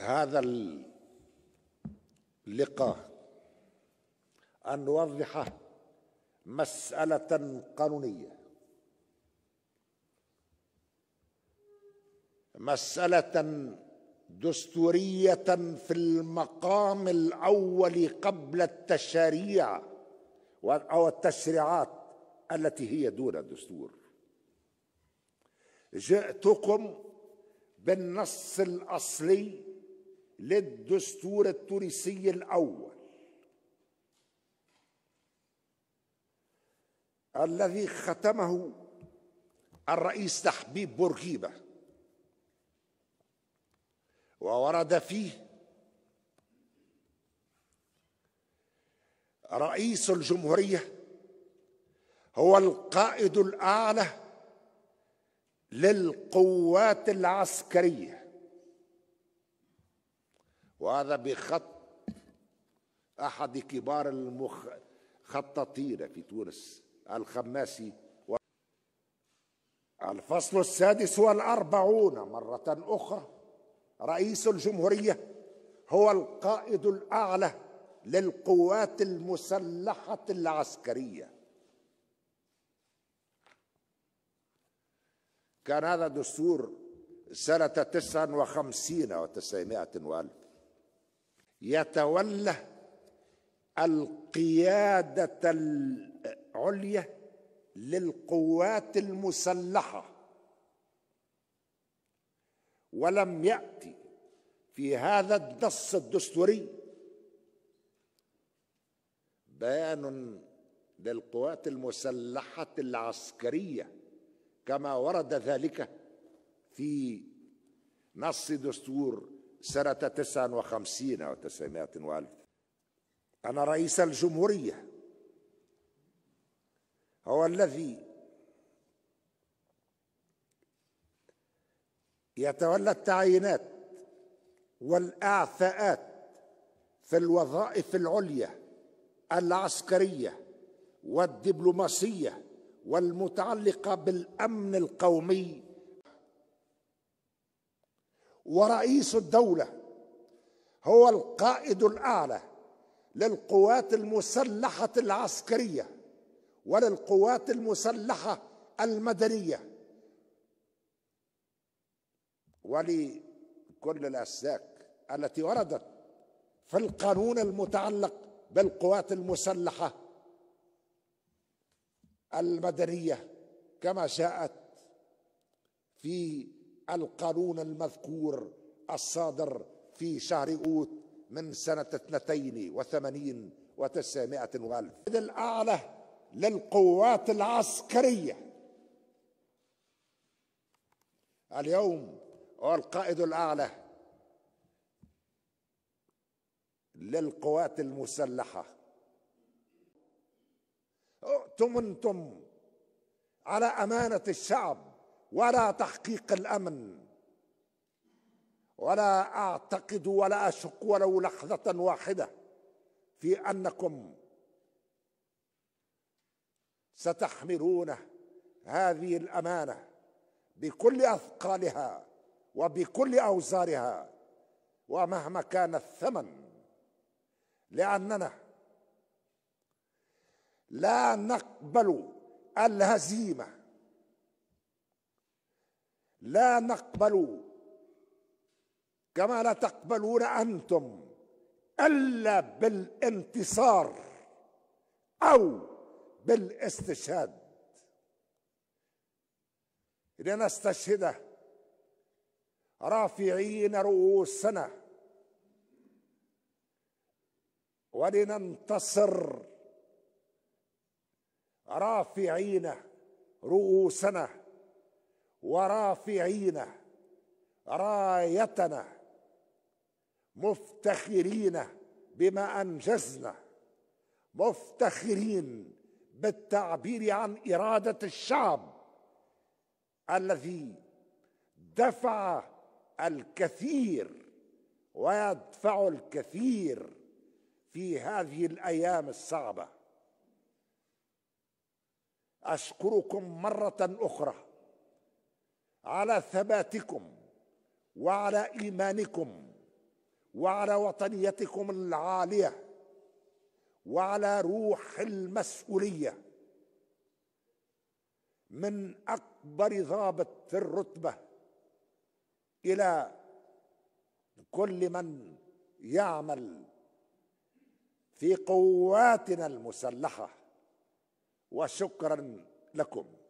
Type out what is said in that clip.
هذا اللقاء أن نوضح مسألة قانونية مسألة دستورية في المقام الأول قبل التشريع أو التشريعات التي هي دون الدستور جئتكم بالنص الأصلي للدستور التونسي الأول الذي ختمه الرئيس تحبيب بورقيبة وورد فيه رئيس الجمهورية هو القائد الأعلى للقوات العسكريه وهذا بخط أحد كبار المخططين في تونس الخماسي الفصل السادس والأربعون مرة أخرى رئيس الجمهورية هو القائد الأعلى للقوات المسلحة العسكرية كان هذا دستور سنة تسعه وخمسين وتسعمائة وألف يتولى القياده العليا للقوات المسلحه ولم ياتي في هذا النص الدستوري بيان للقوات المسلحه العسكريه كما ورد ذلك في نص دستور سنة 59 أو 900 أنا رئيس الجمهورية هو الذي يتولى التعيينات والإعفاءات في الوظائف العليا العسكرية والدبلوماسية والمتعلقة بالأمن القومي ورئيس الدولة هو القائد الأعلى للقوات المسلحة العسكرية وللقوات المسلحة المدنية ولكل الأسلاك التي وردت في القانون المتعلق بالقوات المسلحة المدنية كما جاءت في القانون المذكور الصادر في شهر أوت من سنة 82 و900 وألف الأعلى للقوات العسكرية اليوم هو القائد الأعلى للقوات المسلحة أؤتمنتم على أمانة الشعب ولا تحقيق الامن ولا اعتقد ولا اشك ولو لحظه واحده في انكم ستحملون هذه الامانه بكل اثقالها وبكل اوزارها ومهما كان الثمن لاننا لا نقبل الهزيمه لا نقبل كما لا تقبلون انتم الا بالانتصار او بالاستشهاد لنستشهد رافعين رؤوسنا ولننتصر رافعين رؤوسنا ورافعين رايتنا مفتخرين بما انجزنا مفتخرين بالتعبير عن اراده الشعب الذي دفع الكثير ويدفع الكثير في هذه الايام الصعبه اشكركم مره اخرى على ثباتكم وعلى ايمانكم وعلى وطنيتكم العاليه وعلى روح المسؤوليه من اكبر ضابط في الرتبه الى كل من يعمل في قواتنا المسلحه وشكرا لكم